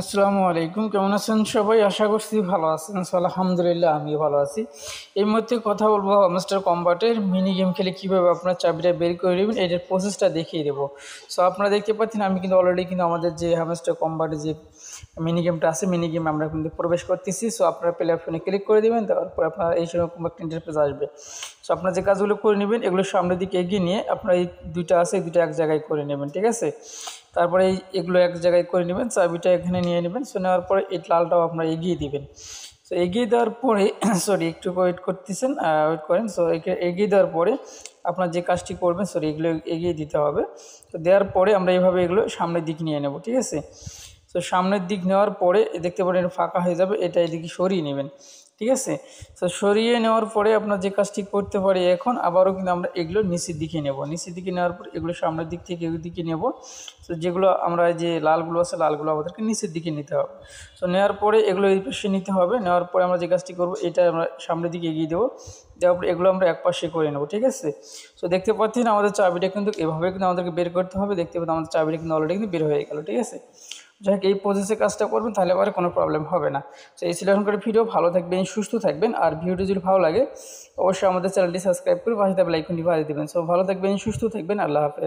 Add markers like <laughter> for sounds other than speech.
আসসালামু আলাইকুম কেমন আছেন সবাই আশা করছি ভালো আছেন আলহামদুলিল্লাহ আমি ভালো আছি এই মধ্যে কথা বলবো মিস্টার কম্বাটের মিনি গেম খেলে কীভাবে আপনার চাবিটা বের করে নেবেন এটার প্রসেসটা দেখিয়ে দেবো সো আপনারা দেখতে পাচ্ছেন আমি কিন্তু অলরেডি কিন্তু আমাদের যে হামস্টার হ্যাঁ, কম্বাটের যে মিনি গেমটা আছে মিনি গেম আমরা কিন্তু প্রবেশ করতেছি সো আপনারা প্লে অপশনে ক্লিক করে দেবেন তারপর আপনার এই সময় কম্বাক্ট ইন্টারফেস আসবে সো আপনারা যে কাজগুলো করে নেবেন এগুলো সামনের দিকে এগিয়ে নিয়ে আপনারা এই দুইটা আছে দুইটা দুটো এক জায়গায় করে নেবেন ঠিক আছে তারপরে এই এগুলো এক জায়গায় করে নেবেন চাবিটা এখানে নিয়ে নেবেন সো নেওয়ার পরে এই লালটাও আপনারা এগিয়ে দেবেন সো এগিয়ে দেওয়ার পরে সরি <coughs> একটু ওয়েট করতেছেন ওয়েট করেন সো এগিয়ে দেওয়ার পরে আপনার যে কাজটি করবেন সরি এগুলো এগিয়ে দিতে হবে তো দেওয়ার পরে আমরা এইভাবে এগুলো সামনের দিক নিয়ে নেব ঠিক আছে তো সামনের দিক নেওয়ার পরে দেখতে পারেন ফাঁকা হয়ে যাবে এটা এদিকে সরিয়ে নেবেন ঠিক আছে তো সরিয়ে নেওয়ার পরে আপনার যে কাজটি করতে পারি এখন আবারও কিন্তু আমরা এগুলো নিচের দিকে নেব নিচের দিকে নেওয়ার পর এগুলো সামনের দিক থেকে দিকে নেব তো যেগুলো আমরা যে লালগুলো আছে লালগুলো আমাদেরকে নিচের দিকে নিতে হবে তো নেওয়ার পরে এগুলো এই পাশে নিতে হবে নেওয়ার পরে আমরা যে কাজটি করব এটা আমরা সামনের দিকে এগিয়ে দেবো দেওয়ার পরে এগুলো আমরা এক পাশে করে নেব ঠিক আছে তো দেখতে পাচ্ছেন আমাদের চাবিটা কিন্তু এভাবে কিন্তু আমাদেরকে বের করতে হবে দেখতে পাচ্ছি আমাদের চাবিটা কিন্তু অলরেডি কিন্তু বের হয়ে গেলো ঠিক আছে যাই এই প্রসেসে কাজটা করবেন তাহলে আবার কোনো প্রবলেম হবে না তো এই সিলেকশন করে ভিডিও ভালো থাকবেন সুস্থ থাকবেন আর ভিডিওটি যদি ভালো লাগে অবশ্যই আমাদের চ্যানেলটি সাবস্ক্রাইব করে পাশে লাইকনটি বাজিয়ে দেবেন সো ভালো থাকবেন সুস্থ থাকবেন আল্লাহ হাফেজ